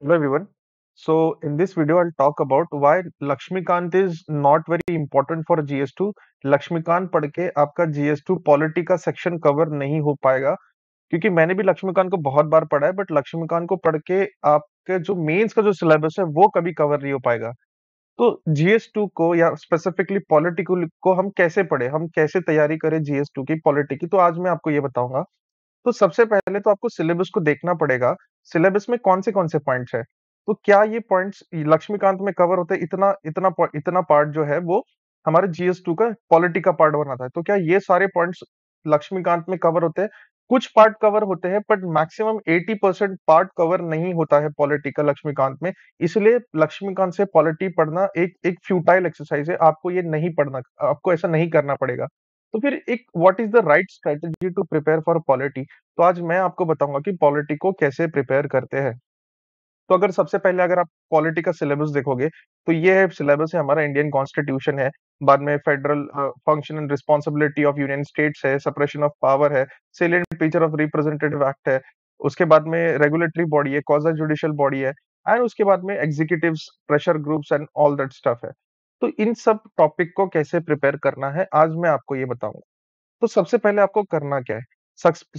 Hello everyone. So in this video, I'll talk about why Lakshmikant is not very important for GS2. Lakshmikant पढ़ के आपका GS2 polity का section cover नहीं हो पाएगा क्योंकि मैंने भी लक्ष्मीकांत को बहुत बार पढ़ा है बट लक्ष्मीकांत को पढ़ के आपके जो मेंस का जो सिलेबस है वो कभी कवर नहीं हो पाएगा तो जीएस2 को या स्पेसिफिकली पॉलिटी को हम कैसे पढ़े हम कैसे तैयारी करें जीएस2 की पॉलिटी की तो आज मैं आपको ये बताऊंगा तो सबसे पहले तो आपको सिलेबस को देखना पड़ेगा सिलेबस में कौन से कौन से पॉइंट्स है तो क्या ये पॉइंट्स लक्ष्मीकांत में कवर होते हैं इतना इतना इतना पार्ट जो है वो हमारे जीएस टू का पॉलिटी का पार्ट बना था तो क्या ये सारे पॉइंट्स लक्ष्मीकांत में कवर होते हैं कुछ पार्ट कवर होते हैं but maximum 80 percent part cover नहीं होता है पॉलिटी का लक्ष्मीकांत में इसलिए लक्ष्मीकांत से पॉलिटी पढ़ना एक एक फ्यूटाइल एक्सरसाइज है आपको ये नहीं पढ़ना आपको ऐसा नहीं करना पड़ेगा तो फिर एक what is the right strategy to prepare for polity तो आज मैं आपको बताऊंगा कि पॉलिटी को कैसे प्रिपेयर करते हैं तो अगर सबसे पहले अगर आप पॉलिटी का सिलेबस देखोगे तो ये है सिलेबस है हमारा इंडियन कॉन्स्टिट्यूशन है बाद में federal function and responsibility of union states है सेपरेशन ऑफ पावर है salient feature of representative act है उसके बाद में रेगुलेटरी बॉडी है कॉजा जुडिशियल बॉडी है एंड उसके बाद में executive pressure groups and all that stuff है तो इन सब टॉपिक को कैसे प्रिपेयर करना है, आज मैं आपको ये बताऊंगा तो सबसे पहले आपको करना क्या है?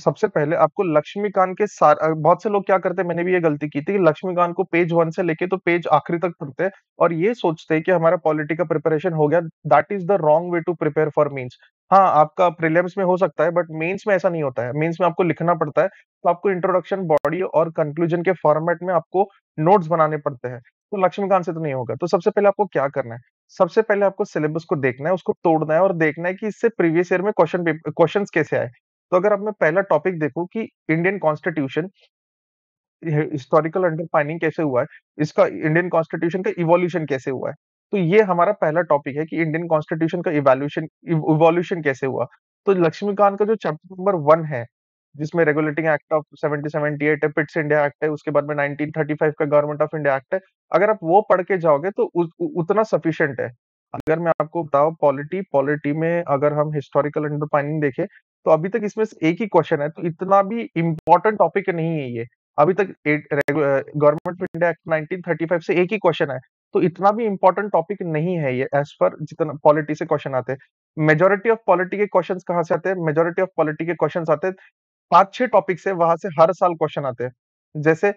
सबसे पहले आपको लक्ष्मीकांत के सार बहुत से लोग क्या करते हैं, मैंने भी ये गलती की थी कि लक्ष्मीकांत को पेज वन से लेके तो पेज आखिरी तक पढ़ते हैं और ये सोचते हैं कि हमारा पॉलिटिकल प्रिपरेशन हो गया, that is the wrong way to prepare for mains. हाँ, आपका प्रीलिम्स में हो सकता है बट मेंस में ऐसा नहीं होता है। मेन्स में आपको लिखना पड़ता है, तो आपको इंट्रोडक्शन, बॉडी और कंक्लूजन के फॉर्मेट में आपको नोट्स बनाने पड़ते हैं। तो लक्ष्मीकांत से तो नहीं होगा। तो सबसे पहले आपको क्या करना है? सबसे पहले आपको सिलेबस को देखना है उसको तोड़ना है और देखना है कि इससे प्रीवियस ईयर में क्वेश्चन क्वेश्चन कैसे आए तो अगर आप मैं पहला टॉपिक देखू कि इंडियन कॉन्स्टिट्यूशन हिस्टोरिकल अंडरफाइनिंग कैसे हुआ है इसका इंडियन कॉन्स्टिट्यूशन का इवोल्यूशन कैसे हुआ है तो ये हमारा पहला टॉपिक है कि इंडियन कॉन्स्टिट्यूशन का इवोल्यूशन इवोल्यूशन कैसे हुआ तो लक्ष्मीकांत का जो चैप्टर नंबर वन है जिसमें रेगुलेटिंग एक्ट ऑफ सेवेंटी है पिट्स इंडिया एक्ट है उसके बाद में 1935 का गवर्नमेंट ऑफ इंडिया एक्ट है अगर आप वो पढ़ के जाओगे तो उ, उतना सफिशियंट है अगर मैं आपको बताऊँ पॉलिटी पॉलिटी में अगर हम हिस्टोरिकल अंडरपाइनिंग देखें तो अभी तक इसमें एक ही क्वेश्चन है तो इतना भी इम्पोर्टेंट टॉपिक नहीं है ये अभी तक गवर्नमेंट ऑफ इंडिया एक्ट 1935 से एक ही क्वेश्चन है तो इतना भी इम्पोर्टेंट टॉपिक नहीं है ये एज पर जितना पॉलिटी से क्वेश्चन आते हैं मेजोरिटी ऑफ पॉलिटी के क्वेश्चंस कहाँ से आते हैं मेजोरिटी ऑफ पॉलिटी के क्वेश्चंस आते हैं पांच छह टॉपिक्स है वहां से हर साल क्वेश्चन आते हैं जैसे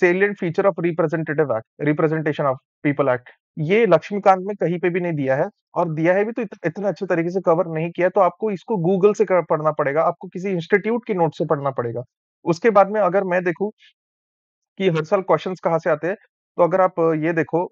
salient feature of representative act representation of people act ये लक्ष्मीकांत में कहीं पे भी नहीं दिया है और दिया है भी तो इत, इतना अच्छे तरीके से कवर नहीं किया तो आपको इसको गूगल से पढ़ना पड़ेगा आपको किसी इंस्टीट्यूट की नोट से पढ़ना पड़ेगा उसके बाद में अगर मैं देखू कि हर साल क्वेश्चन कहाँ से आते हैं तो अगर आप ये देखो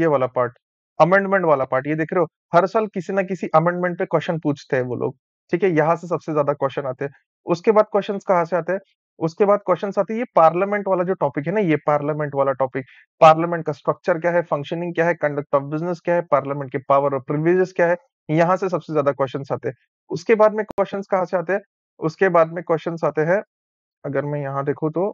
ये वाला पार्ट अमेंडमेंट वाला पार्ट ये देख रहे हो हर साल किसी ना किसी अमेंडमेंट पे क्वेश्चन पूछते हैं वो लोग ठीक है यहाँ से सबसे ज्यादा क्वेश्चन आते हैं उसके बाद क्वेश्चन कहाँ से आते हैं उसके बाद क्वेश्चन आते हैं ये पार्लियामेंट वाला जो टॉपिक है ना ये पार्लियामेंट वाला टॉपिक पार्लियामेंट का स्ट्रक्चर क्या है फंक्शनिंग क्या है कंडक्ट ऑफ बिजनेस क्या है पार्लियामेंट के पावर और प्रिविजेस क्या है यहाँ से सबसे ज्यादा क्वेश्चन आते हैं उसके बाद में क्वेश्चन कहाँ से आते हैं उसके बाद में क्वेश्चन आते हैं अगर मैं यहाँ देखू तो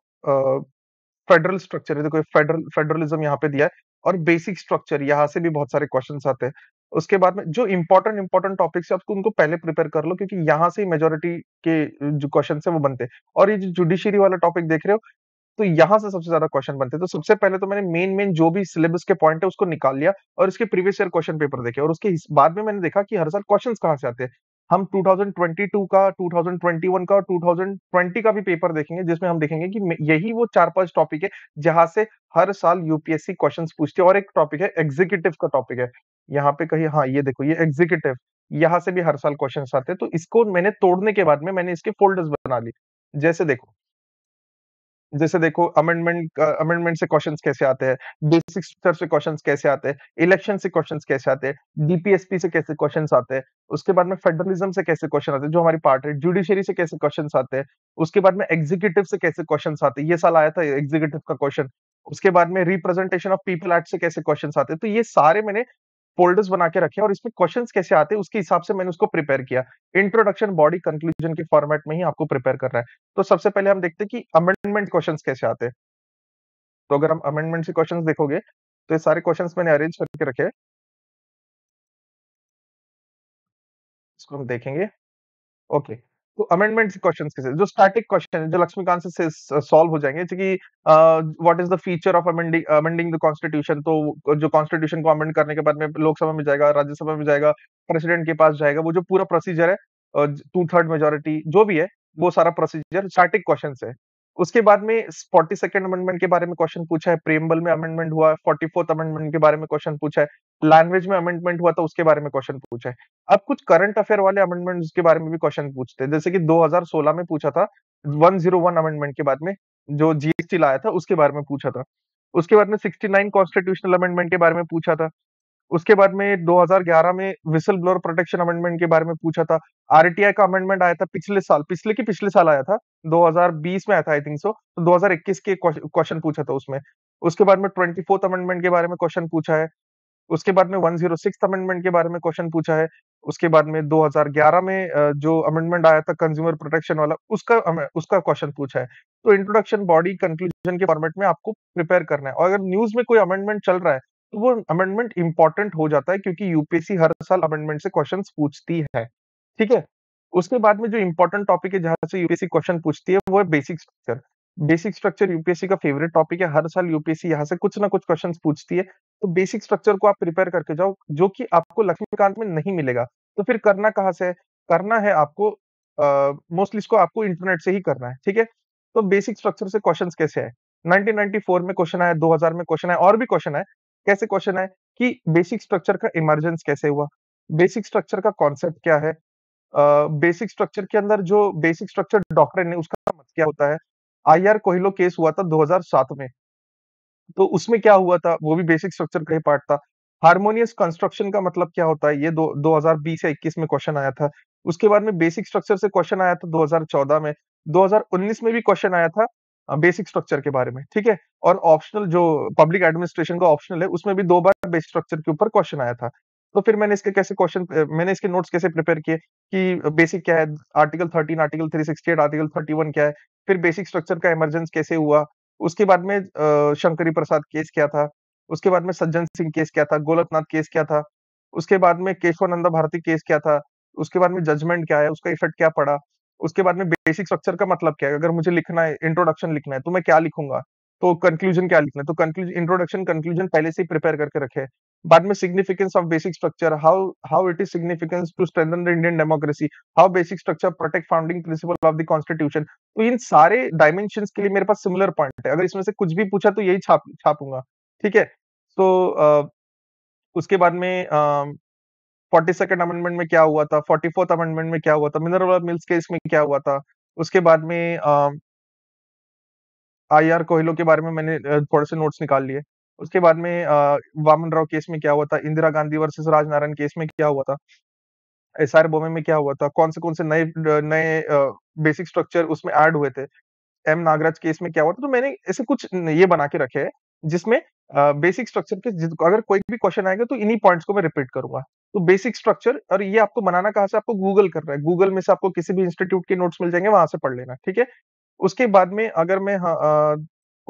फेडरल स्ट्रक्चर देखो फेडरल फेडरलिज्म यहाँ पे दिया है और बेसिक स्ट्रक्चर यहाँ से भी बहुत सारे क्वेश्चन आते हैं उसके बाद में जो इम्पोर्टेंट इम्पोर्टेंट टॉपिक्स है आपको उनको पहले प्रिपेयर कर लो क्योंकि यहाँ से मेजोरिटी के जो क्वेश्चन है वो बनते हैं और ये जो जुडिशियरी वाला टॉपिक देख रहे हो तो यहाँ से सबसे ज्यादा क्वेश्चन बनते हैं तो सबसे पहले तो मैंने मेन मेन जो भी सिलेबस के पॉइंट है उसको निकाल लिया और इसके प्रीवियस ईयर क्वेश्चन पेपर देखे और उसके बाद में मैंने देखा कि हर साल क्वेश्चन कहाँ से आते हैं हम 2022 का 2021 का और 2020 का भी पेपर देखेंगे जिसमें हम देखेंगे कि यही वो चार पांच टॉपिक है जहां से हर साल यूपीएससी क्वेश्चन पूछते हैं और एक टॉपिक है एग्जीक्यूटिव का टॉपिक है यहाँ पे कही हाँ ये देखो ये एग्जीक्यूटिव यहाँ से भी हर साल क्वेश्चन आते हैं तो इसको मैंने तोड़ने के बाद में मैंने इसके फोल्डर्स बना लिए जैसे देखो जैसे देखो अमेंडमेंट अमेंडमेंट से क्वेश्चन कैसे आते हैं बेसिक स्ट्रक्चर से क्वेश्चन कैसे आते हैं इलेक्शन से क्वेश्चन कैसे आते हैं डीपीएसपी से कैसे क्वेश्चन आते हैं उसके बाद में फेडरलिज्म से कैसे क्वेश्चन आते हैं जो हमारी पार्ट है जुडिशियरी से कैसे क्वेश्चन आते हैं उसके बाद में एग्जीक्यूटिव से कैसे क्वेश्चन आते हैं ये साल आया था एग्जीक्यूटिव का क्वेश्चन उसके बाद में रिप्रेजेंटेशन ऑफ पीपल एक्ट से कैसे क्वेश्चन आते हैं तो ये सारे मैंने फोल्डर्स बना के रखे और इसमें क्वेश्चन कैसे आते हैं उसके हिसाब से मैंने उसको प्रिपेयर किया इंट्रोडक्शन बॉडी कंक्लूजन के फॉर्मेट में ही आपको प्रिपेयर कर रहा है तो सबसे पहले हम देखते हैं कि अमेंडमेंट क्वेश्चन कैसे आते हैं तो अगर हम अमेंडमेंट से क्वेश्चन देखोगे तो ये सारे क्वेश्चन मैंने अरेंज करके रखे इसको हम देखेंगे ओके okay. तो अमेंडमेंट क्वेश्चन जो स्टैटिक क्वेश्चन जो लक्ष्मीकांत से सॉल्व uh, हो जाएंगे जैसे कि what is the feature of amending amending the constitution तो जो कॉन्स्टिट्यूशन को अमेंड करने के बाद में लोकसभा में जाएगा राज्यसभा में जाएगा प्रेसिडेंट के पास जाएगा वो जो पूरा प्रोसीजर है टू थर्ड मेजोरिटी जो भी है वो सारा प्रोसीजर स्टैटिक क्वेश्चन है उसके बाद में फोर्टी सेकेंड अमेंडमेंट के बारे में क्वेश्चन पूछा है प्रेमबल में अमेंडमेंट हुआ है फोर्टी फोर्थ अमेंडमेंट के बारे में क्वेश्चन पूछा है लैंग्वेज में अमेंडमेंट हुआ था तो उसके बारे में क्वेश्चन पूछा है अब कुछ करंट अफेयर वाले अमेंडमेंट के बारे में भी क्वेश्चन पूछते हैं जैसे कि 2016 में पूछा था 101 अमेंडमेंट के बाद में जो जीएसटी लाया था उसके बारे में पूछा था उसके बाद में 69 कॉन्स्टिट्यूशनल अमेंडमेंट के बारे में पूछा था उसके बाद में 2011 में विसल ब्लोअर प्रोटेक्शन अमेंडमेंट के बारे में पूछा था आरटीआई का अमेंडमेंट आया था पिछले साल पिछले की पिछले साल आया था 2020 में आया था आई थिंक सो तो 2021 के क्वेश्चन पूछा था उसमें उसके बाद में ट्वेंटी अमेंडमेंट के बारे में क्वेश्चन पूछा है उसके बाद में वन जीरो अमेंडमेंट के बारे में क्वेश्चन पूछा है उसके बाद में 2011 में जो अमेंडमेंट आया था कंज्यूमर प्रोटेक्शन वाला उसका उसका क्वेश्चन पूछा है तो इंट्रोडक्शन बॉडी कंक्लूजन के फॉर्मेट में आपको प्रिपेयर करना है और अगर न्यूज में कोई अमेंडमेंट चल रहा है तो वो अमेंडमेंट इंपॉर्टेंट हो जाता है क्योंकि यूपीएससी हर साल अमेंडमेंट से क्वेश्चन पूछती है ठीक है उसके बाद में जो इम्पोर्टेंट टॉपिक है जहां से यूपीएससी क्वेश्चन पूछती है वो है basic structure basic structure UPSC का फेवरेट टॉपिक है हर साल यूपीएससी यहाँ से कुछ ना कुछ क्वेश्चन पूछती है तो बेसिक स्ट्रक्चर को आप प्रिपेयर करके जाओ जो कि आपको लक्ष्मीकांत में नहीं मिलेगा तो फिर करना कहाँ से है करना है आपको मोस्टली इसको आपको इंटरनेट से ही करना है ठीक है तो बेसिक स्ट्रक्चर से क्वेश्चंस कैसे है 1994 में क्वेश्चन आया 2000 में क्वेश्चन आया और भी क्वेश्चन है कैसे क्वेश्चन है कि बेसिक स्ट्रक्चर का इमरजेंस कैसे हुआ बेसिक स्ट्रक्चर का कॉन्सेप्ट क्या है बेसिक uh, स्ट्रक्चर के अंदर जो बेसिक स्ट्रक्चर डॉक्टर ने उसका क्या होता है आई आर कोहिलो केस हुआ था 2007 में तो उसमें क्या हुआ था वो भी बेसिक स्ट्रक्चर का ही पार्ट था हारमोनियस कंस्ट्रक्शन का मतलब क्या होता है ये दो दो या इक्कीस में क्वेश्चन आया था उसके बाद में बेसिक स्ट्रक्चर से क्वेश्चन आया था 2014 में 2019 में भी क्वेश्चन आया था बेसिक स्ट्रक्चर के बारे में ठीक है और ऑप्शनल जो पब्लिक एडमिनिस्ट्रेशन का ऑप्शनल है उसमें भी दो बार बेसिक स्ट्रक्चर के ऊपर क्वेश्चन आया था तो फिर मैंने इसके कैसे क्वेश्चन मैंने इसके नोट्स कैसे प्रिपेयर किए कि बेसिक क्या है article thirteen article three sixty eight article thirty one क्या है फिर बेसिक स्ट्रक्चर का इमरजेंस कैसे हुआ उसके बाद में शंकरी प्रसाद केस क्या था उसके बाद में सज्जन सिंह केस क्या था गोलकनाथ केस क्या था उसके बाद में केशवानंदा भारती केस क्या था उसके बाद में जजमेंट क्या है उसका इफेक्ट क्या पड़ा उसके बाद में बेसिक स्ट्रक्चर का मतलब क्या है अगर मुझे लिखना है इंट्रोडक्शन लिखना है तो मैं क्या लिखूंगा तो कंक्लूजन क्या लिखना है तो कंक्लूजन इंट्रोडक्शन कंक्लूजन पहले से प्रिपेयर करके रखे बाद में significance of basic structure how how it is significance to strengthen the Indian democracy how basic structure protect founding principle of the constitution तो इन सारे डायमेंशन के लिए मेरे पास सिमिलर पॉइंट है अगर इसमें से कुछ भी पूछा तो यही छाप छापूंगा ठीक है तो so, उसके बाद में फोर्टी सेकेंड अमेंडमेंट में क्या हुआ था फोर्टी फोर्थ अमेंडमेंट में क्या हुआ था मिनरल मिल्स केस में क्या हुआ था उसके बाद में आई आर कोहिलो के बारे में मैंने थोड़े से नोट्स निकाल लिए उसके बाद में वामन राव केस में क्या हुआ था इंदिरा गांधी वर्सेस राजनारायण केस में क्या हुआ था एस आर बोमे में क्या हुआ था कौन से कौन से नए नए बेसिक स्ट्रक्चर उसमें ऐड हुए थे एम नागराज केस में क्या हुआ था तो मैंने ऐसे कुछ ये बना के रखे है जिसमें बेसिक स्ट्रक्चर के अगर कोई भी क्वेश्चन आएगा तो इन्हीं पॉइंट्स को मैं रिपीट करूंगा तो बेसिक स्ट्रक्चर और ये आपको बनाना कहाँ से आपको गूगल कर रहा है गूगल में से आपको किसी भी इंस्टीट्यूट के नोट्स मिल जाएंगे वहां से पढ़ लेना ठीक है उसके बाद में अगर मैं हाँ,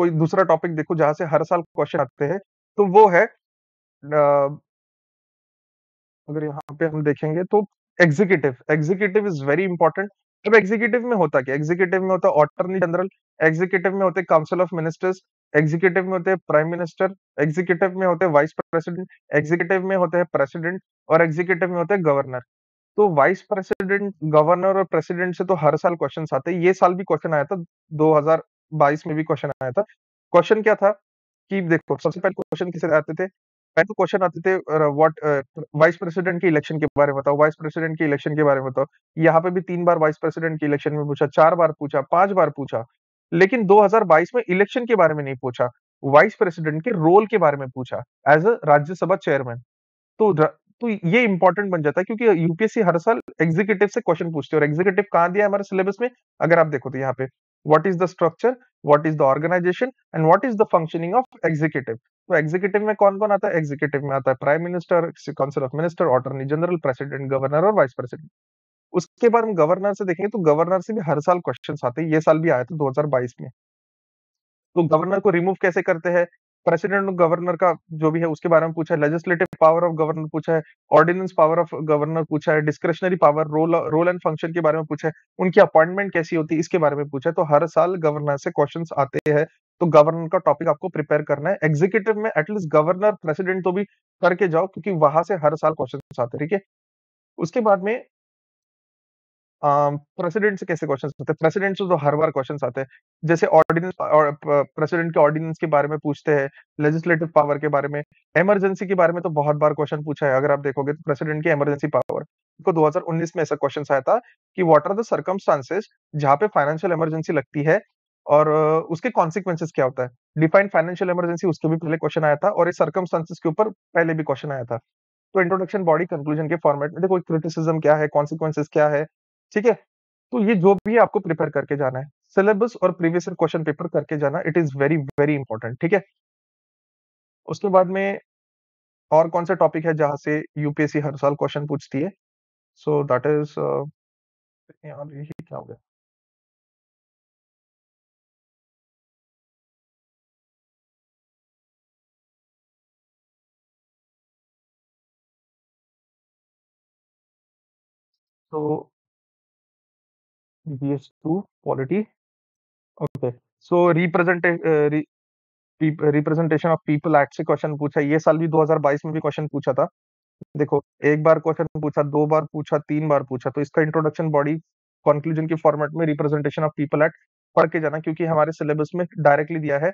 कोई दूसरा टॉपिक देखो जहां से हर साल क्वेश्चन आते हैं तो वो है अगर यहाँ पे हम देखेंगे तो executive executive is very important अब एग्जीक्यूटिव में होता क्या एग्जीक्यूटिव में होता ऑटर्नी जनरल एग्जीक्यूटिव में होते काउंसिल ऑफ मिनिस्टर्स एग्जीक्यूटिव में होते प्राइम मिनिस्टर एग्जीक्यूटिव में होते वाइस प्रेसिडेंट एग्जीक्यूटिव में होते हैं प्रेसिडेंट और एग्जीक्यूटिव में होते हैं गवर्नर तो वाइस प्रेसिडेंट गवर्नर और प्रेसिडेंट से तो हर साल क्वेश्चन आते हैं ये साल भी क्वेश्चन आया था 2000 बाईस में भी क्वेश्चन आया था क्वेश्चन क्या था कि देखो सबसे पहले क्वेश्चन किसे आते थे पहले क्वेश्चन तो आते थे व्हाट वाइस प्रेसिडेंट के इलेक्शन के बारे में बताओ वाइस प्रेसिडेंट के इलेक्शन के बारे में बताओ यहाँ पे भी तीन बार वाइस प्रेसिडेंट के इलेक्शन में पूछा चार बार पूछा पांच बार पूछा लेकिन 2022 में इलेक्शन के बारे में नहीं पूछा वाइस प्रेसिडेंट के रोल के बारे में पूछा एज अ राज्यसभा चेयरमैन तो तो ये इंपॉर्टेंट बन जाता है क्योंकि यूपीएससी हर साल एग्जीक्यूटिव से क्वेश्चन पूछते हैं और एग्जीक्यूटिव कहाँ दिया है हमारे सिलेबस में अगर आप देखो तो यहाँ पे what is the structure what is the organization and what is the functioning of executive तो एग्जीक्यूटिव में कौन कौन आता है एग्जीक्यूटिव में आता है prime minister council of minister attorney general president governor और वाइस प्रेसिडेंट उसके बाद हम गवर्नर से देखेंगे तो गवर्नर से भी हर साल क्वेश्चन आते हैं ये साल भी आया था 2022 में तो गवर्नर को रिमूव कैसे करते हैं प्रेसिडेंट और गवर्नर का जो भी है उसके बारे में पूछा है लेजिस्लेटिव पावर ऑफ गवर्नर पूछा है ऑर्डिनेंस पावर ऑफ गवर्नर पूछा है discretionary power role role and function के बारे में पूछा है उनकी अपॉइंटमेंट कैसी होती है इसके बारे में पूछा है तो हर साल गवर्नर से क्वेश्चन आते हैं तो गवर्नर का टॉपिक आपको प्रिपेयर करना है एग्जीक्यूटिव में एटलीस्ट गवर्नर प्रेसिडेंट तो भी करके जाओ क्योंकि वहां से हर साल क्वेश्चन आते हैं ठीक है उसके बाद में प्रेसिडेंट से कैसे क्वेश्चंस होते हैं प्रेसिडेंट से तो हर बार क्वेश्चंस आते हैं जैसे ऑर्डिनेंस और प्रेसिडेंट के ऑर्डिनेंस के बारे में पूछते हैं लेजिस्लेटिव पावर के बारे में इमरजेंसी के बारे में तो बहुत बार क्वेश्चन पूछा है अगर आप देखोगे तो प्रेसिडेंट की इमरजेंसी पावर को 2019 में ऐसा क्वेश्चन आया था कि व्हाट आर द सर्कमस्टांसेस जहाँ पे फाइनेंशियल इमरजेंसी लगती है और उसके कॉन्सिक्वेंसेस क्या होता है डिफाइंड फाइनेंशियल इमरजेंसी उसके भी पहले क्वेश्चन आया था और इस सर्कमस्टांसेस के ऊपर पहले भी क्वेश्चन आया था तो इंट्रोडक्शन बॉडी कंक्लूजन के फॉर्मेट में देखो क्रिटिसिज्म क्या है कॉन्सिक्वेंसेस क्या है ठीक है तो ये जो भी आपको प्रिपेयर करके जाना है सिलेबस और प्रीवियस क्वेश्चन पेपर करके जाना it is very very important ठीक है उसके बाद में और कौन सा टॉपिक है जहां से यूपीएससी हर साल क्वेश्चन पूछती है सो दैट इज यार ये क्या हो गया तो VH2 polity. Okay. So representation uh, re, representation of people act से क्वेश्चन पूछा ये साल भी 2022 में भी क्वेश्चन पूछा था देखो एक बार क्वेश्चन पूछा दो बार पूछा तीन बार पूछा तो इसका इंट्रोडक्शन बॉडी कंक्लूजन के फॉर्मेट में रिप्रेजेंटेशन ऑफ पीपल एक्ट पढ़ के जाना क्योंकि हमारे सिलेबस में डायरेक्टली दिया है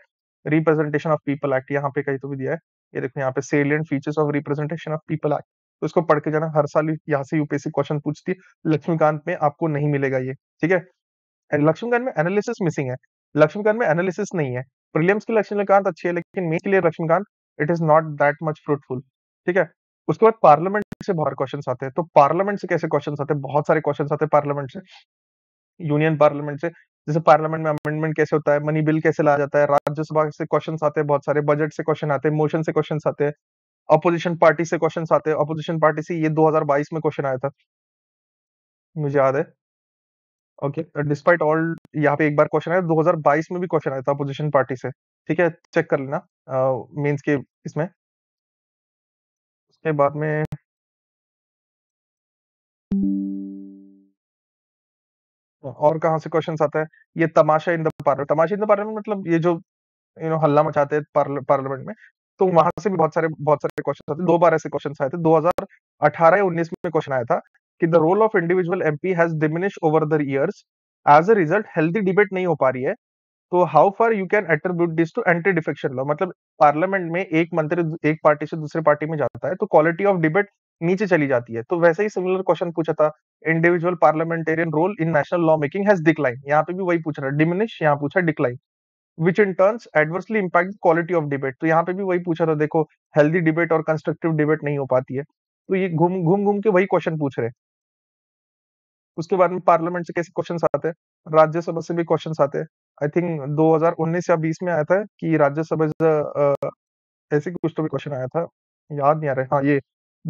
रिप्रेजेंटेशन ऑफ पीपल एक्ट यहाँ पे कहीं तो भी दिया है ये देखो यहाँ पे salient features of representation of people act तो इसको पढ़ के जाना हर साल यहाँ से यूपीएससी क्वेश्चन पूछती है लक्ष्मीकांत में आपको नहीं मिलेगा ये ठीक है लक्ष्मीकांत में एनालिसिस मिसिंग है लक्ष्मीकांत में एनालिसिस नहीं है प्रिलियम्स के लक्ष्मीकांत अच्छी है लेकिन मेन के लिए Laxmikanth it is not that much fruitful ठीक है उसके बाद पार्लियामेंट से बहुत क्वेश्चन आते हैं तो पार्लियामेंट से कैसे क्वेश्चन आते हैं बहुत सारे क्वेश्चन आते हैं पार्लियामेंट से यूनियन पार्लियामेंट से जैसे पार्लियामेंट में अमेंडमेंट कैसे होता है मनी बिल कैसे लाया जाता है राज्यसभा से क्वेश्चन आते हैं बहुत सारे बजट से क्वेश्चन आते हैं मोशन से क्वेश्चन आते हैं अपोजिशन पार्टी से क्वेश्चन आते हैं अपोजिशन पार्टी से ये 2022 में क्वेश्चन आया था मुझे याद है ओके डिस्पाइट ऑल यहाँ पे एक बार क्वेश्चन आया 2022 में भी क्वेश्चन आया था अपोजिशन पार्टी से ठीक है चेक कर लेना मीन्स uh, के इसमें उसके बाद में और कहा से क्वेश्चन आता है ये tamasha in the parliament tamasha in the parliament मतलब ये जो यू नो हल्ला मचाते हैं पार्लियामेंट में तो वहां से भी बहुत सारे बहुत सारे क्वेश्चन थे दो बार ऐसे क्वेश्चन आए थे 2018 या 19 में क्वेश्चन आया था कि the role of individual MP has diminish over the years as a result healthy debate नहीं हो पा रही है तो how far you can attribute this to anti defection law मतलब पार्लियामेंट में एक मंत्री एक पार्टी से दूसरे पार्टी में जाता है तो क्वालिटी ऑफ डिबेट नीचे चली जाती है तो वैसे ही सिमिलर क्वेश्चन पूछा था individual parliamentarian role in national law making has decline यहाँ पे भी वही पूछ रहा है डिमिनिश यहाँ पूछा decline which in turns adversely impact quality of debate तो यहाँ पे भी वही पूछा था देखो हेल्दी डिबेट और कंस्ट्रक्टिव डिबेट नहीं हो पाती है तो ये घूम घूम घूम के वही क्वेश्चन पूछ रहे उसके बाद में पार्लियामेंट से कैसे क्वेश्चन आते हैं राज्यसभा से भी क्वेश्चन आते हैं आई थिंक 2019 या 20 में आया था कि राज्यसभा ऐसे कुछ तो भी क्वेश्चन आया था याद नहीं आ रहा हाँ ये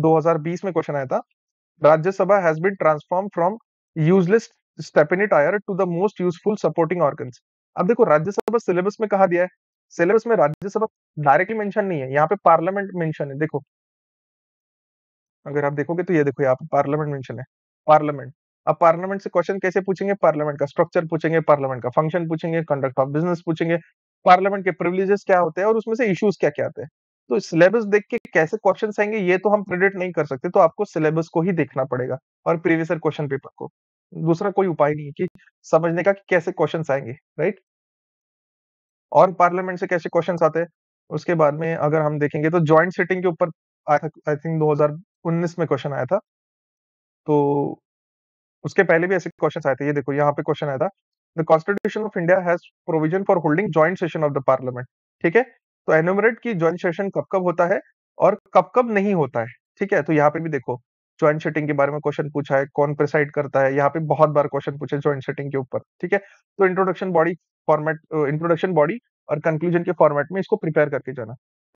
2020 में क्वेश्चन आया था Rajya Sabha has been transform from useless stepney tyre to the most useful supporting organs अब देखो राज्यसभा सिलेबस में कहा दिया है सिलेबस में राज्यसभा डायरेक्टली मेंशन नहीं है यहाँ पे पार्लियामेंट मेंशन है देखो अगर आप देखोगे तो ये देखो यहाँ पे पार्लियामेंट मेंशन है पार्लियामेंट अब पार्लियामेंट से क्वेश्चन कैसे पूछेंगे पार्लियामेंट का स्ट्रक्चर पूछेंगे पार्लियामेंट का फंक्शन पूछेंगे कंडक्ट ऑफ बिजनेस पूछेंगे पार्लियामेंट के प्रिविलेजेस क्या होते हैं और उसमें से इश्यूज क्या क्या आते हैं तो सिलेबस देख के कैसे क्वेश्चन आएंगे ये तो हम प्रेडिक्ट नहीं कर सकते तो आपको सिलेबस को ही देखना पड़ेगा और प्रीवियस क्वेश्चन पेपर को दूसरा कोई उपाय नहीं है कि समझने का कि कैसे क्वेश्चन आएंगे राइट और पार्लियामेंट से कैसे क्वेश्चन आते हैं उसके बाद में अगर हम देखेंगे तो ज्वाइंट सिटिंग के ऊपर आई थिंक 2019 में क्वेश्चन आया था तो उसके पहले भी ऐसे क्वेश्चन आए थे ये देखो यहाँ पे क्वेश्चन आया था the constitution of India has provision for holding joint session of the parliament ठीक है तो एनोमरेट की ज्वाइंट सेशन कब कब होता है और कब कब नहीं होता है ठीक है तो यहाँ पे भी देखो ज्वाइंट सेटिंग के बारे में क्वेश्चन पूछा है कौन प्रिसाइड करता है यहाँ पे बहुत बार क्वेश्चन पूछे ज्वाइंट सेटिंग के ऊपर ठीक है तो introduction body format introduction body और कंक्लूजन के फॉर्मेट में इसको प्रिपेयर करके जाना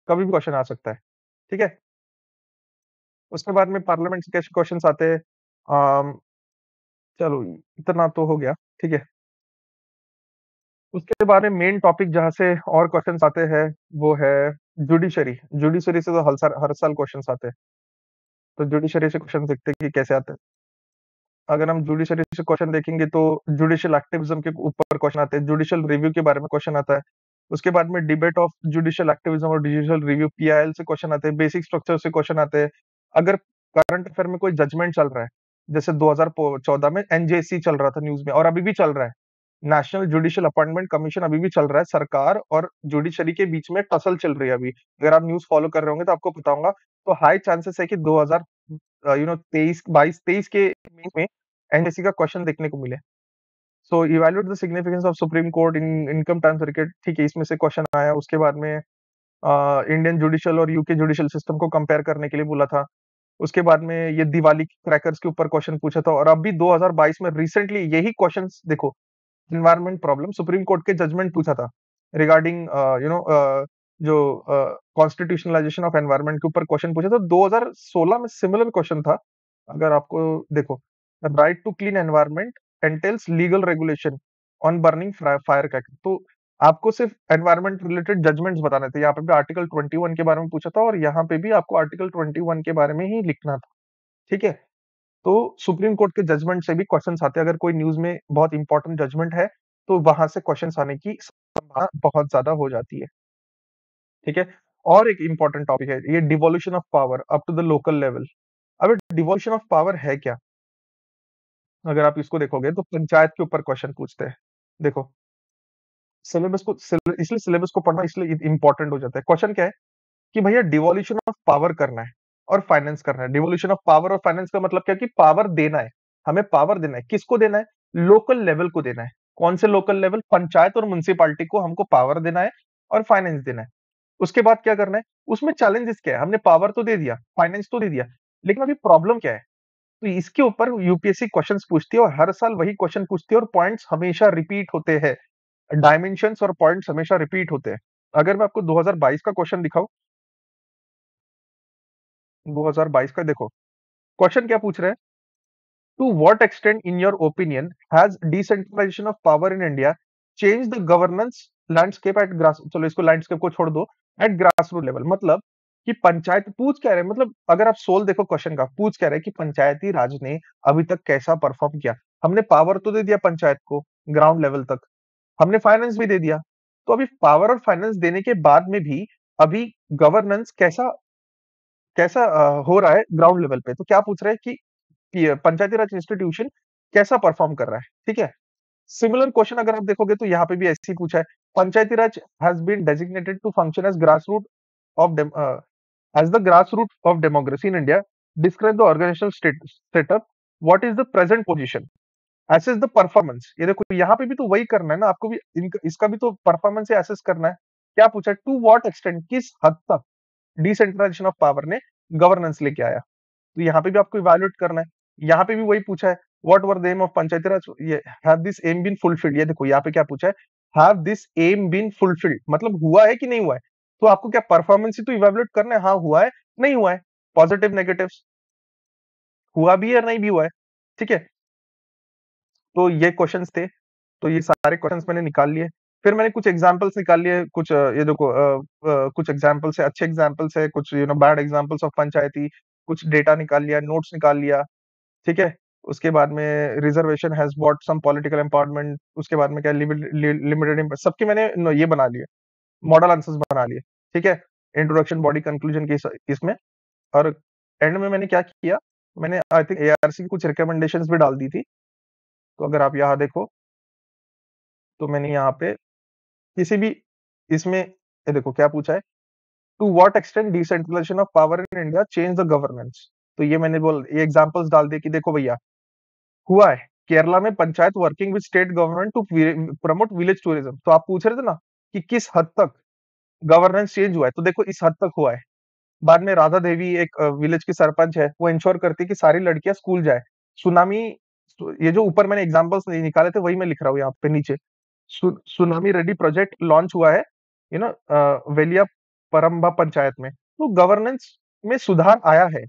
कभी भी क्वेश्चन आ सकता है ठीक है उसके बाद में पार्लियामेंट से कैसे क्वेश्चन आते हैं चलो इतना तो हो गया ठीक है उसके बारे में मेन टॉपिक जहां से और क्वेश्चन आते हैं वो है जुडिशरी जुडिशरी से तो हर साल हर साल क्वेश्चन आते हैं तो जुडिशरी से क्वेश्चन देखते हैं कि कैसे तो आते हैं अगर हम जुडिशरी से क्वेश्चन देखेंगे तो जुडिशियल एक्टिविज्म के ऊपर क्वेश्चन आते हैं जुडिशियल रिव्यू के बारे में क्वेश्चन आता है उसके बाद में डिबेट ऑफ जुडिशियल एक्टिविज्म और जुडिशियल रिव्यू पीआईएल से क्वेश्चन आते हैं बेसिक स्ट्रक्चर से क्वेश्चन आते हैं अगर करंट अफेयर में कोई जजमेंट चल रहा है जैसे 2014 में एनजेसी चल रहा था न्यूज में और अभी भी चल रहा है नेशनल जुडिशियल अपॉइंटमेंट कमीशन अभी भी चल रहा है सरकार और जुडिशरी के बीच में टसल चल रही है अभी अगर आप न्यूज फॉलो कर रहे होंगे तो आपको बताऊंगा तो हाई चांसेस है कि 2000 यू नो 23 बाईस तेईस के में एनएससी का क्वेश्चन देखने को मिले so evaluate the significance of supreme court in income tax circuit ठीक है इसमें से क्वेश्चन आया उसके बाद में इंडियन जुडिशियल और यूके जुडिशियल सिस्टम को कंपेयर करने के लिए बोला था उसके बाद में ये दिवाली क्रैकर्स के ऊपर क्वेश्चन पूछा था और अब भी 2022 में रिसेंटली यही क्वेश्चन देखो इन्वायरमेंट प्रॉब्लम सुप्रीम कोर्ट के जजमेंट पूछा था रिगार्डिंग यू नो जो कॉन्स्टिट्यूशनलाइजेशन ऑफ एनवायरमेंट के ऊपर क्वेश्चन पूछा था 2016 तो में सिमिलर क्वेश्चन था अगर आपको देखो right to clean environment entails legal regulation on burning fire का तो आपको सिर्फ एनवायरमेंट रिलेटेड जजमेंट्स बताने थे यहाँ पे भी आर्टिकल 21 के बारे में पूछा था और यहाँ पे भी आपको आर्टिकल 21 के बारे में ही लिखना था ठीक है तो सुप्रीम कोर्ट के जजमेंट से भी क्वेश्चन आते हैं अगर कोई न्यूज में बहुत इंपॉर्टेंट जजमेंट है तो वहां से क्वेश्चन आने की संभावना बहुत ज्यादा हो जाती है ठीक है और एक इंपॉर्टेंट टॉपिक है ये devolution of power up to the local level अब डिवोल्यूशन ऑफ पावर है क्या अगर आप इसको देखोगे तो पंचायत के ऊपर क्वेश्चन पूछते हैं देखो सिलेबस को इसलिए सिलेबस को पढ़ना इसलिए इंपॉर्टेंट हो जाता है क्वेश्चन क्या है कि भैया डिवोल्यूशन ऑफ पावर करना है और फाइनेंस करना है डिवोल्यूशन ऑफ पावर और फाइनेंस का मतलब क्या कि पावर देना है हमें पावर देना है किसको देना है लोकल लेवल को देना है कौन से लोकल लेवल पंचायत और म्यूनसिपालिटी को हमको पावर देना है और फाइनेंस देना है उसके बाद क्या करना है उसमें चैलेंजेस क्या है हमने पावर तो दे दिया फाइनेंस तो दे दिया लेकिन अभी प्रॉब्लम क्या है तो इसके ऊपर यूपीएससी क्वेश्चन पूछती है और हर साल वही क्वेश्चन पूछती है और पॉइंट्स हमेशा रिपीट होते हैं डायमेंशन और पॉइंट्स हमेशा रिपीट होते हैं अगर मैं आपको 2022 का क्वेश्चन दिखाऊं 2022 का देखो क्वेश्चन क्या पूछ रहे हैं to what extent in your opinion has decentralisation of power in India change the governance landscape at grass चलो इसको लैंडस्केप को छोड़ दो एट ग्रास रूट लेवल मतलब कि पंचायत पूछ कह रहे मतलब अगर आप सोल देखो क्वेश्चन का पूछ कह रहे हैं कि पंचायती राज ने अभी तक कैसा परफॉर्म किया हमने पावर तो दे दिया पंचायत को ग्राउंड लेवल तक हमने फाइनेंस भी दे दिया तो अभी पावर और फाइनेंस देने के बाद में भी अभी गवर्नेंस कैसा कैसा हो रहा है ग्राउंड लेवल पे तो क्या पूछ रहे हैं कि पंचायती राज इंस्टीट्यूशन कैसा परफॉर्म कर रहा है ठीक है सिमिलर क्वेश्चन अगर आप देखोगे तो यहाँ पे भी ऐसी पूछा है Panchayati Raj has been designated to function as grass root of as the grass root of democracy in India describe the organisational setup what is the present position assess the performance ये देखो यहाँ पे भी तो वही करना है ना आपको भी इसका भी तो परफॉर्मेंस एसेस करना है क्या पूछा टू व्हाट एक्सटेंट किस हद तक डिसेंट्रलाइजेशन ऑफ पावर ने गवर्नेंस लेके आया तो यहाँ पे भी आपको इवेल्युएट करना है यहाँ पे भी वही पूछा है whether the aim of Panchayati Raj ये have this aim been fulfilled ये देखो यहाँ पे क्या पूछा है have this aim been fulfilled मतलब हुआ है कि नहीं हुआ है तो आपको क्या परफॉर्मेंस ही तो इवेल्युएट करना है हाँ हुआ है नहीं हुआ है पॉजिटिव नेगेटिव हुआ भी है नहीं भी हुआ है ठीक है तो ये क्वेश्चंस थे तो ये सारे क्वेश्चंस मैंने निकाल लिए फिर मैंने कुछ एग्जाम्पल्स निकाल लिए कुछ ये देखो कुछ एग्जाम्पल्स है अच्छे एग्जाम्पल्स है कुछ you know bad examples of Panchayati कुछ डेटा निकाल लिया नोट्स निकाल लिया ठीक है उसके बाद में reservation has bought some political empowerment उसके बाद में क्या लिमिटेड सबके मैंने ये बना लिए मॉडल आंसर्स बना लिए ठीक है इंट्रोडक्शन बॉडी कंक्लूजन के इसमें और एंड में मैंने क्या किया मैंने आई थिंक एआरसी की कुछ रिकमेंडेशंस भी डाल दी थी तो अगर आप यहाँ देखो तो मैंने यहाँ पे किसी भी इसमें ये देखो क्या पूछा है to what extent decentralisation of power in India change the governance तो ये मैंने बोल ये एग्जाम्पल्स डाल दिए कि देखो भैया हुआ है केरला में panchayat working with state government to promote village tourism तो आप पूछ रहे थे ना कि किस हद तक गवर्नेंस चेंज हुआ है तो देखो इस हद तक हुआ है बाद में राधा देवी एक विलेज की सरपंच है वो इंश्योर करती है कि सारी लड़कियां स्कूल जाए सुनामी ये जो ऊपर मैंने एग्जाम्पल्स निकाले थे वही मैं लिख रहा हूँ यहाँ पे नीचे सुनामी रेडी प्रोजेक्ट लॉन्च हुआ है यू नो वेलिया परम्बा पंचायत में तो गवर्नेंस में सुधार आया है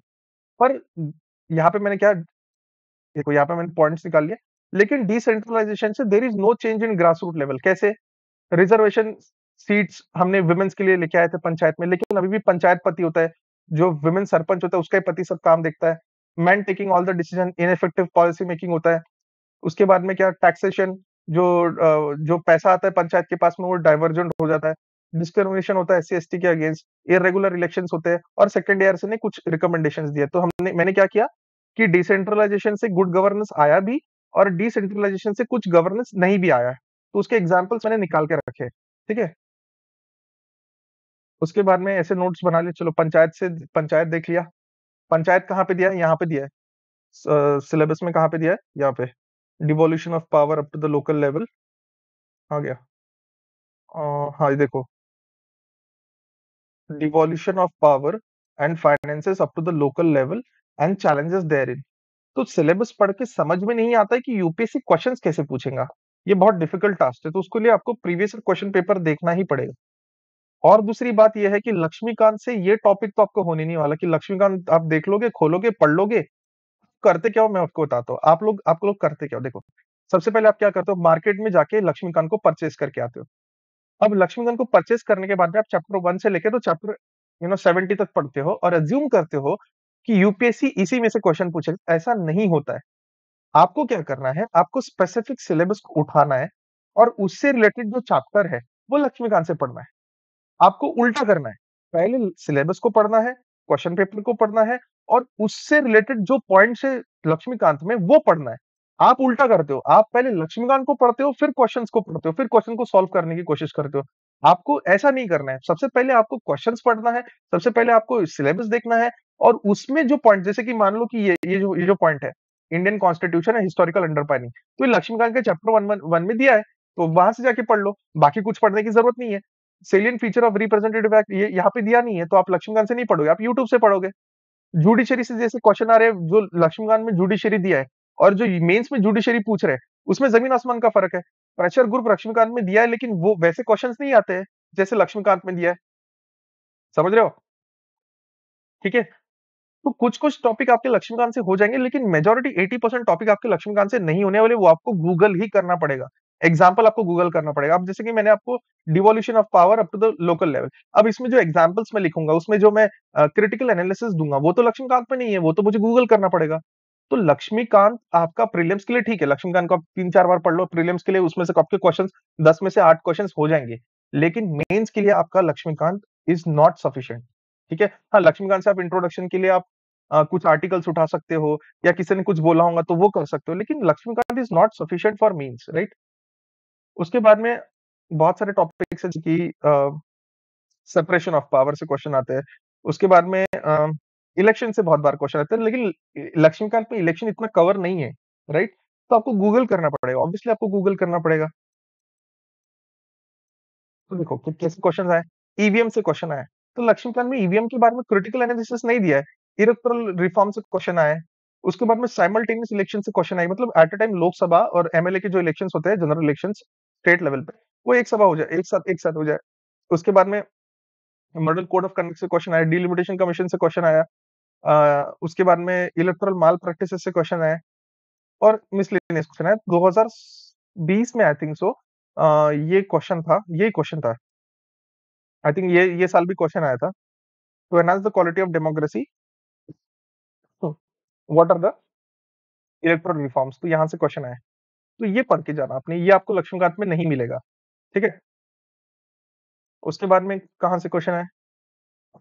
पर यहाँ पे मैंने क्या देखो यहाँ पे मैंने पॉइंट्स निकाल लिए लेकिन डिसेंट्रलाइजेशन से there is no change in grass root level कैसे रिजर्वेशन सीट्स हमने वुमेन्स के लिए लेके आए थे पंचायत में लेकिन अभी भी पंचायत पति होता है जो वुमेन सरपंच होता है उसका ही पति सब काम देखता है man taking all the decision ineffective policy making होता है उसके बाद में क्या टैक्सेशन जो जो पैसा आता है पंचायत के पास में वो डाइवर्जेंट हो जाता है डिस्क्रिमिनेशन होता है एस सी के अगेंस्ट इरेगुलर इलेक्शन होते हैं और सेकेंड ईयर से ने कुछ रिकमेंडेशन दिए तो हमने मैंने क्या किया कि डिसेंट्रलाइजेशन से गुड गवर्नेंस आया भी और डिसेंट्रलाइजेशन से कुछ गवर्नेंस नहीं भी आया तो उसके एग्जाम्पल्स मैंने निकाल के रखे ठीक है उसके बाद में ऐसे नोट्स बना लिए चलो पंचायत से पंचायत देख लिया पंचायत कहाँ पे दिया है यहाँ पे दिया है सिलेबस में कहाँ पे दिया है यहाँ पे devolution of power up to the local level आ गया हाँ देखो devolution of power and finances up to the local level and challenges therein तो सिलेबस पढ़ के समझ में नहीं आता है कि यूपीएससी क्वेश्चंस कैसे पूछेगा ये बहुत डिफिकल्ट टास्क है तो उसके लिए आपको प्रीवियस क्वेश्चन पेपर देखना ही पड़ेगा और दूसरी बात यह है कि लक्ष्मीकांत से ये टॉपिक तो आपको होने नहीं वाला कि लक्ष्मीकांत आप देख लोगे खोलोगे पढ़ लोगे करते क्या हो मैं आपको बताता हूँ आप लोग आप लोग करते क्या हो देखो सबसे पहले आप क्या करते हो मार्केट में जाके लक्ष्मीकांत को परचेस करके आते हो अब लक्ष्मीकांत को परचेस करने के बाद में आप चैप्टर वन से लेकर तो चैप्टर यू नो सेवेंटी तक पढ़ते हो और एज्यूम करते हो कि यूपीएससी इसी में से क्वेश्चन पूछे ऐसा नहीं होता है आपको क्या करना है आपको स्पेसिफिक सिलेबस को उठाना है और उससे रिलेटेड जो चैप्टर है वो लक्ष्मीकांत से पढ़ना है आपको उल्टा करना है पहले सिलेबस को पढ़ना है क्वेश्चन पेपर को पढ़ना है और उससे रिलेटेड जो पॉइंट है लक्ष्मीकांत में वो पढ़ना है आप उल्टा करते हो आप पहले लक्ष्मीकांत को पढ़ते हो फिर क्वेश्चंस को पढ़ते हो फिर क्वेश्चन को सॉल्व करने की कोशिश करते हो आपको ऐसा नहीं करना है सबसे पहले आपको क्वेश्चंस पढ़ना है सबसे पहले आपको सिलेबस देखना है और उसमें जो पॉइंट जैसे कि मान लो कि ये ये जो ये जो पॉइंट है इंडियन कॉन्स्टिट्यूशन है हिस्टोरिकल अंडरपाइनिंग तो लक्ष्मीकांत के चैप्टर वन, वन में दिया है तो वहां से जाके पढ़ लो बाकी कुछ पढ़ने की जरूरत नहीं है salient feature of representative act ये यहाँ पे दिया नहीं है तो आप लक्ष्मीकांत से नहीं पढ़ोगे आप यूट्यूब से पढ़ोगे जुडिशरी से जैसे क्वेश्चन आ रहे हैं जो लक्ष्मीकांत में जुडिशरी दिया है और जो मेंस में जुडिशरी पूछ रहे हैं उसमें जमीन आसमान का फर्क है प्रेशर ग्रुप लक्ष्मीकांत में दिया है लेकिन वो वैसे क्वेश्चंस नहीं आते हैं जैसे लक्ष्मीकांत में दिया है समझ रहे हो ठीक है तो कुछ कुछ टॉपिक आपके लक्ष्मीकांत से हो जाएंगे लेकिन मेजोरिटी 80 परसेंट टॉपिक आपके लक्ष्मीकांत से नहीं होने वाले वो आपको गूगल ही करना पड़ेगा एग्जाम्पल आपको गूगल करना पड़ेगा अब जैसे कि मैंने आपको devolution of power up to the local level अब इसमें जो एग्जाम्पल्स मैं लिखूंगा उसमें जो मैं क्रिटिकल uh, एनालिसिस दूंगा वो तो लक्ष्मीकांत में नहीं है वो तो मुझे गूगल करना पड़ेगा तो लक्ष्मीकांत आपका प्रीलिम्स के लिए ठीक है लक्ष्मीकांत को आप तीन चार बार पढ़ लो प्रीलिम्स के लिए उसमें से आपके क्वेश्चन दस में से आठ क्वेश्चन हो जाएंगे लेकिन मेन्स के लिए आपका लक्ष्मीकांत इज नॉट सफिशियंट ठीक है हाँ लक्ष्मीकांत से आप इंट्रोडक्शन के लिए आप Uh, कुछ आर्टिकल्स उठा सकते हो या किसी ने कुछ बोला होगा तो वो कर सकते हो लेकिन Laxmikanth is not sufficient for means right उसके बाद में बहुत सारे टॉपिक्स है की सेपरेशन ऑफ पावर से क्वेश्चन आते हैं उसके बाद में इलेक्शन से बहुत बार क्वेश्चन आते हैं लेकिन लक्ष्मीकांत में इलेक्शन इतना कवर नहीं है राइट तो आपको गूगल करना पड़ेगा ऑब्वियसली आपको गूगल करना पड़ेगा तो देखो कैसे क्वेश्चन आए ईवीएम e से क्वेश्चन आया तो लक्ष्मीकांत में ईवीएम e के बारे में क्रिटिकल एनालिसिस नहीं दिया है इलेक्ट्रल रिफॉर्म से क्वेश्चन आया उसके बाद में साइमल्टेनियस इलेक्शन से क्वेश्चन आए मतलब एट अ टाइम लोकसभा और एमएलए के जो इलेक्शन होते हैं जनरल इलेक्शन स्टेट लेवल पे वो एक सभा हो जाए एक साथ एक साथ हो जाए उसके बाद में मॉडल कोड ऑफ कंडक्ट से क्वेश्चन आया डिलिमिटेशन कमीशन से क्वेश्चन आया आ, उसके बाद में इलेक्ट्रल माल प्रैक्टिस से क्वेश्चन आया और मिसलेनियस क्वेश्चन आया बीस में आई थिंक सो ये क्वेश्चन था ये क्वेश्चन था आई थिंक ये ये साल भी क्वेश्चन आया था to enhance the quality of democracy what are the electoral reforms तो यहाँ से क्वेश्चन आया तो ये पढ़ के जाना आपने, ये आपको लक्ष्मीकांत में नहीं मिलेगा, ठीक है? उसके बाद में कहा से क्वेश्चन है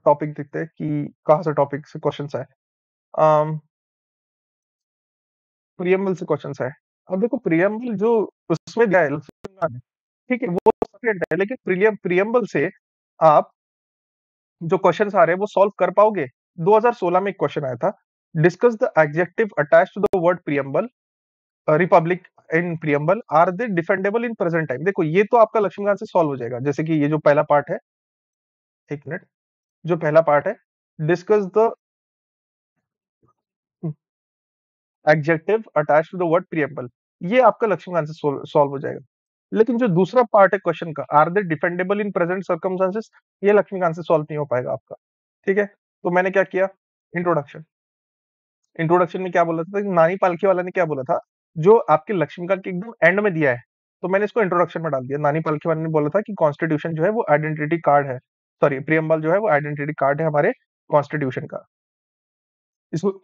टॉपिक देखते हैं कि कहा से टॉपिक से क्वेश्चन है प्रियम्बल से क्वेश्चन है अब देखो प्रियम्बल जो उसमें दिया है ठीक है, वो सेपरेट है लेकिन प्रिलियम प्रिएम्बल से आप जो क्वेश्चन आ रहे हैं वो सॉल्व कर पाओगे? 2016 में एक क्वेश्चन आया था, discuss the adjective attached to the word preamble, republic in preamble are they defensible in present time देखो ये तो आपका लक्ष्मीकांत से सॉल्व हो जाएगा जैसे कि ये जो पहला पार्ट है एक मिनट जो पहला पार्ट है discuss the adjective attached to the word preamble ये आपका लक्ष्मीकांत से सॉल्व हो जाएगा लेकिन जो दूसरा पार्ट है क्वेश्चन का are they defensible in present circumstances ये लक्ष्मीकांत से सॉल्व नहीं हो पाएगा आपका ठीक है तो मैंने क्या किया इंट्रोडक्शन इंट्रोडक्शन में क्या बोला था नानी पालखी वाला ने क्या बोला था जो आपके लक्ष्मीकांत के एकदम एंड में दिया है तो मैंने इसको इंट्रोडक्शन में डाल दिया नानी पालखीवाल ने बोला था कि कॉन्स्टिट्यूशन जो है वो आइडेंटिटी कार्ड है सॉरी प्रियम्बल जो है वो आइडेंटिटी कार्ड है हमारे कॉन्स्टिट्यूशन का इसको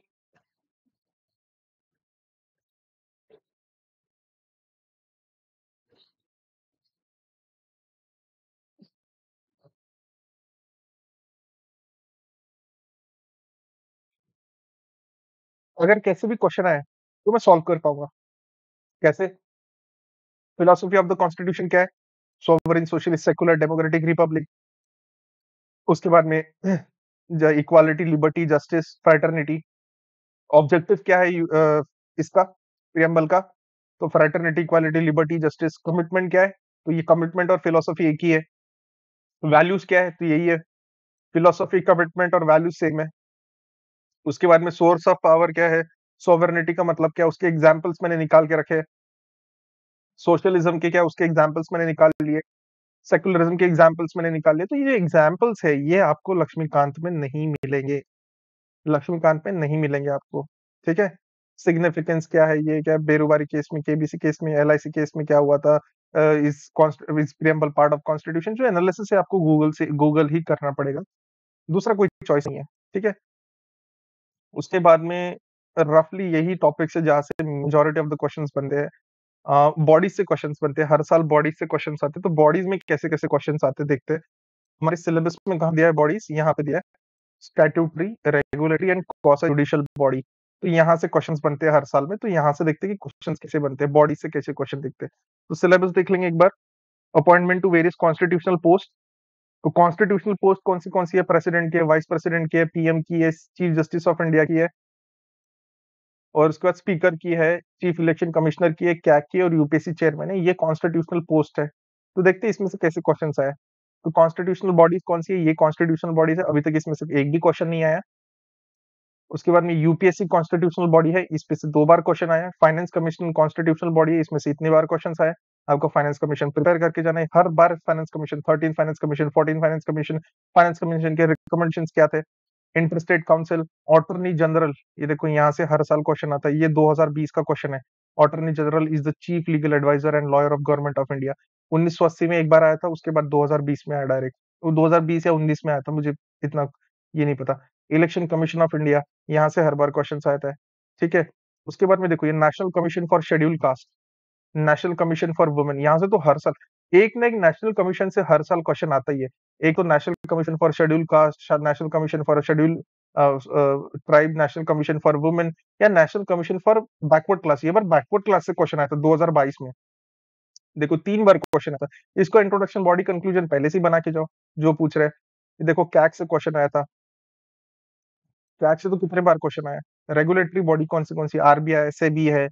अगर कैसे भी क्वेश्चन आए तो मैं सॉल्व कर पाऊंगा कैसे फिलोसफी ऑफ द कॉन्स्टिट्यूशन क्या है sovereign socialist secular democratic republic उसके बाद में equality liberty justice fraternity objective क्या है इसका प्रियम्बल का तो fraternity equality liberty justice commitment क्या है तो ये कमिटमेंट और फिलोसफी एक ही है वैल्यूज क्या है तो यही है फिलोसफी कमिटमेंट और वैल्यूज सेम है उसके बाद में सोर्स ऑफ पावर क्या है सोवर्निटी का मतलब क्या उसके एग्जाम्पल्स मैंने निकाल के रखे सोशलिज्म के क्या उसके एग्जाम्पल्स मैंने निकाल लिए सेकुलरिज्म के एग्जाम्पल्स मैंने निकाल लिए तो ये जो एग्जाम्पल्स है ये आपको लक्ष्मीकांत में नहीं मिलेंगे लक्ष्मीकांत में नहीं मिलेंगे आपको ठीक है सिग्निफिकेंस क्या है ये क्या बेरोबारी केस में केबीसी केस में एल केस में क्या हुआ था इस प्रियम्बल पार्ट ऑफ कॉन्स्टिट्यूशन जो एनालिसिस है आपको गूगल से गूगल ही करना पड़ेगा दूसरा कोई चॉइस नहीं है ठीक है उसके बाद में रफली यही टॉपिक से जहाँ से मेजोरिटी ऑफ द क्वेश्चन बनते हैं बॉडीज से क्वेश्चन बनते हैं हर साल बॉडीज से क्वेश्चन आते हैं तो बॉडीज में कैसे कैसे क्वेश्चन आते देखते हैं हमारे सिलेबस में कहा दिया है बॉडीज यहाँ पे दिया है statutory regulatory and quasi judicial body तो यहाँ से क्वेश्चन बनते हैं हर साल में तो यहाँ से देखते हैं कि क्वेश्चन कैसे बनते हैं बॉडी से कैसे क्वेश्चन देखते हैं तो सिलेबस देख लेंगे एक बार appointment to various constitutional post तो कॉन्स्टिट्यूशनल पोस्ट कौन सी कौन सी है प्रेसिडेंट की है वाइस प्रेसिडेंट की है पीएम की है चीफ जस्टिस ऑफ इंडिया की है और उसके बाद स्पीकर की है चीफ इलेक्शन कमिश्नर की है क्या की और यूपीएससी चेयरमैन है ये कॉन्स्टिट्यूशनल पोस्ट है तो देखते हैं इसमें से कैसे क्वेश्चन आए तो कॉन्स्टिट्यूशनल बॉडीज कौन सी है ये कॉन्स्टिट्यूशनल बॉडीज है अभी तक इसमें से एक भी क्वेश्चन नहीं आया उसके बाद में यूपीएससी कॉन्स्टिट्यूशनल बॉडी है इसमें से दो बार क्वेश्चन आया फाइनेंस कमीशन कॉन्स्टिट्यूशनल बॉडी है इसमें से इतने बार क्वेश्चन आए आपको फाइनेंस कमीशन प्रिपेयर करके जाना है हर बार finance commission thirteen finance commission fourteen finance commission finance commission के रिकमेंडेशन क्या थे इंटरस्टेट काउंसिल ऑटर्नी जनरल ये देखो यहाँ से हर साल क्वेश्चन आता है ये 2020 का क्वेश्चन है attorney general is the chief legal adviser and lawyer of government of India उन्नीस में एक बार आया था उसके बाद 2020 में आया डायरेक्ट वो 2020 या 19 में आया था मुझे इतना ये नहीं पता इलेक्शन कमीशन ऑफ इंडिया यहाँ से हर बार क्वेश्चन आता है ठीक है उसके बाद में देखो ये national commission for scheduled caste national commission for women यहाँ से तो हर साल एक ना एक नेशनल कमीशन से हर साल क्वेश्चन आता ही है एक तो national commission for scheduled caste national commission for scheduled tribe national commission for women या national commission for backward class ये बार बैकवर्ड क्लास से क्वेश्चन आया था दो में देखो तीन बार क्वेश्चन आता इसको इंट्रोडक्शन बॉडी कंक्लूजन पहले से बना के जाओ जो पूछ रहे हैं देखो कैक से क्वेश्चन आया था कैक से तो कितने बार क्वेश्चन आया रेगुलेटरी बॉडी कौन सी कौन सी आरबीआई सेबी है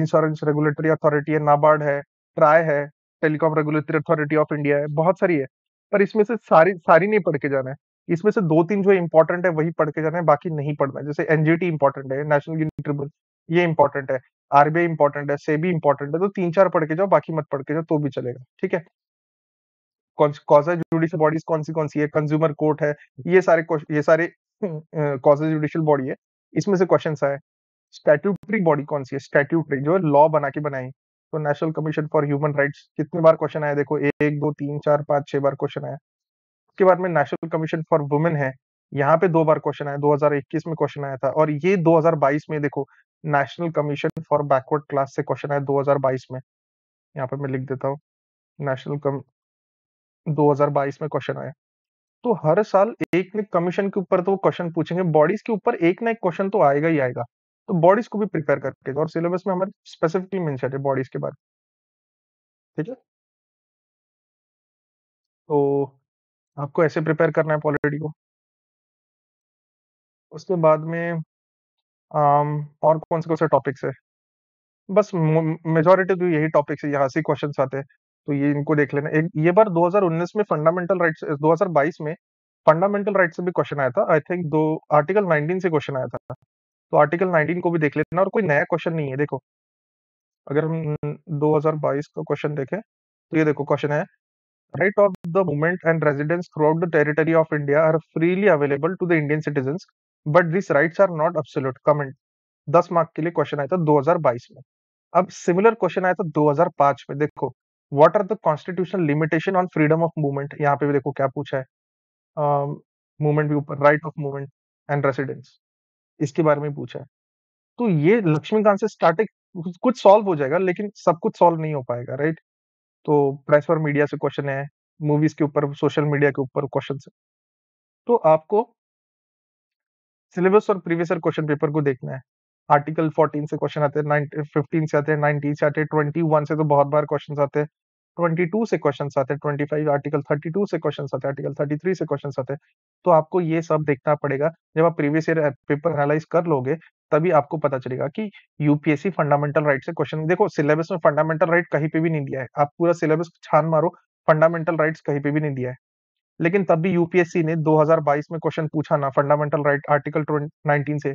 इंश्योरेंस रेगुलेटरी अथॉरिटी है नाबार्ड है ट्राई है telecom regulatory authority of India है बहुत सारी है पर इसमें से सारी सारी नहीं पढ़ के जाना है इसमें से दो तीन जो इंपॉर्टेंट है वही पढ़ के जाना है बाकी नहीं पढ़ना है जैसे एनजीटी इंपॉर्टेंट है नेशनल ट्रिब्यूनल ये इंपॉर्टेंट है आरबीआई इंपॉर्टेंट है सेबी इंपॉर्टेंट है तो तीन चार पढ़ के जाओ बाकी मत पढ़ के जाओ तो भी चलेगा ठीक है कॉजा जुडिशियल बॉडीज कौन सी कौन सी है कंज्यूमर कोर्ट है ये सारे ये सारे कॉजा जुडिशियल बॉडी है इसमें से क्वेश्चन आए स्टैट्यूटरी बॉडी कौन सी है स्टैट्यूटरी जो लॉ बना के बनाई तो national commission for human rights कितने बार क्वेश्चन आया देखो एक दो तीन चार पाँच छह बार क्वेश्चन आया उसके बाद में नेशनल कमीशन फॉर वुमेन है यहाँ पे दो बार क्वेश्चन आया 2021 में क्वेश्चन आया था और ये 2022 में देखो national commission for backward class से क्वेश्चन आया 2022 में यहाँ पर मैं लिख देता हूँ नेशनल कम 2022 में क्वेश्चन आया तो हर साल एक ने कमीशन के ऊपर तो क्वेश्चन पूछेंगे बॉडीज के ऊपर एक ना एक क्वेश्चन तो आएगा ही आएगा तो बॉडीज को भी प्रिपेयर करके और सिलेबस में हमारे स्पेसिफिकली मेंशन है बॉडीज के बारे में ठीक है तो आपको ऐसे प्रिपेयर करना है पॉलिटी को उसके बाद में आम, और कौन से कौन से टॉपिक्स है बस मेजोरिटी तो यही टॉपिक्स है यहाँ से क्वेश्चन आते हैं तो ये इनको देख लेना एक ये बार 2019 में फंडामेंटल राइट्स 2022 में फंडामेंटल राइट्स से भी क्वेश्चन आया था आई थिंक दो आर्टिकल 19 से क्वेश्चन आया था तो आर्टिकल 19 को भी देख लेते हैं और कोई नया क्वेश्चन नहीं है देखो अगर हम 2022 का क्वेश्चन देखें तो ये देखो क्वेश्चन है right of the movement and residence throughout the territory of India are freely available to the Indian citizen but this rights are not absolute comment दस मार्क के लिए क्वेश्चन आया था 2022 में अब सिमिलर क्वेश्चन आया था 2005 में देखो what are the constitutional limitation on freedom of movement यहाँ पे भी देखो क्या पूछा है मूवमेंट के ऊपर right of movement and residence इसके बारे में पूछा है तो ये लक्ष्मीकांत से स्टार्टिंग कुछ सॉल्व हो जाएगा लेकिन सब कुछ सॉल्व नहीं हो पाएगा राइट तो प्रेस और मीडिया से क्वेश्चन है मूवीज के ऊपर सोशल मीडिया के ऊपर क्वेश्चन है तो आपको सिलेबस और प्रीवियस ईयर क्वेश्चन पेपर को देखना है आर्टिकल फोर्टीन से क्वेश्चन आते हैं फिफ्टीन से आते हैं नाइनटीन से आते हैं ट्वेंटी वन से तो बहुत बार क्वेश्चन आते हैं 22 से क्वेश्चन आते हैं 25 आर्टिकल 32 से क्वेश्चन आते हैं आर्टिकल 33 से क्वेश्चन आते हैं तो आपको ये सब देखना पड़ेगा जब आप प्रीवियस ईयर पेपर एनालाइज कर लोगे तभी आपको पता चलेगा कि यूपीएससी फंडामेंटल राइट से क्वेश्चन देखो सिलेबस में फंडामेंटल राइट कहीं पे भी नहीं दिया है आप पूरा सिलेबस छान मारो फंडामेंटल राइट कहीं पे भी नहीं दिया है लेकिन तब भी यूपीएससी ने 2022 में क्वेश्चन पूछा ना फंडामेंटल राइट आर्टिकल 19 से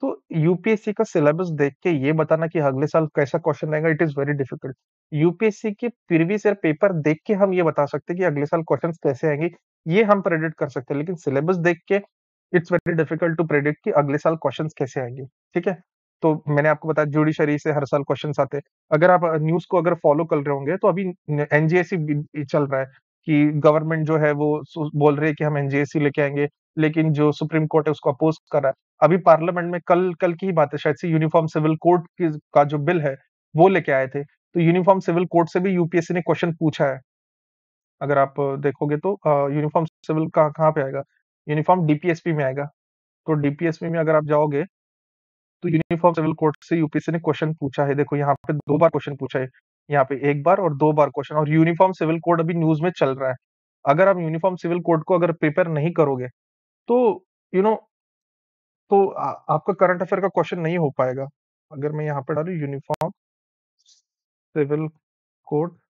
तो यूपीएससी का सिलेबस देख के ये बताना कि अगले साल कैसा क्वेश्चन रहेगा it is very difficult UPSC के प्रीवियस ईयर पेपर देख के हम ये बता सकते हैं कि अगले साल क्वेश्चंस कैसे आएंगे ये हम प्रेडिक्ट कर सकते हैं लेकिन सिलेबस देख के it's very difficult to predict कि अगले साल क्वेश्चन कैसे आएंगे ठीक है तो मैंने आपको बताया जुडिशरी से हर साल क्वेश्चन आते हैं अगर आप न्यूज को अगर फॉलो कर रहे होंगे तो अभी एनजीएससी चल रहा है कि गवर्नमेंट जो है वो बोल रही है कि हम एनजीएससी लेके आएंगे लेकिन जो सुप्रीम कोर्ट है उसको अपोज कर रहा है अभी पार्लियामेंट में कल कल की ही बात है शायद से यूनिफॉर्म सिविल कोड का जो बिल है वो लेके आए थे तो यूनिफॉर्म सिविल कोड से भी यूपीएससी ने क्वेश्चन पूछा है अगर आप देखोगे तो यूनिफॉर्म सिविल कहाँ कहाँ पे आएगा यूनिफॉर्म डीपीएसपी में आएगा तो डीपीएसपी में अगर आप जाओगे तो यूनिफॉर्म सिविल कोड से यूपीएससी ने क्वेश्चन पूछा है देखो यहाँ पे दो बार क्वेश्चन पूछा है यहाँ पे एक बार और दो बार क्वेश्चन और यूनिफॉर्म सिविल कोड अभी न्यूज में चल रहा है अगर आप यूनिफॉर्म सिविल कोड को अगर प्रिपेयर नहीं करोगे तो यू you नो know, तो आ, आपका करंट अफेयर का क्वेश्चन नहीं हो पाएगा अगर मैं यहाँ पर डालू यूनिफॉर्म सिविल कोड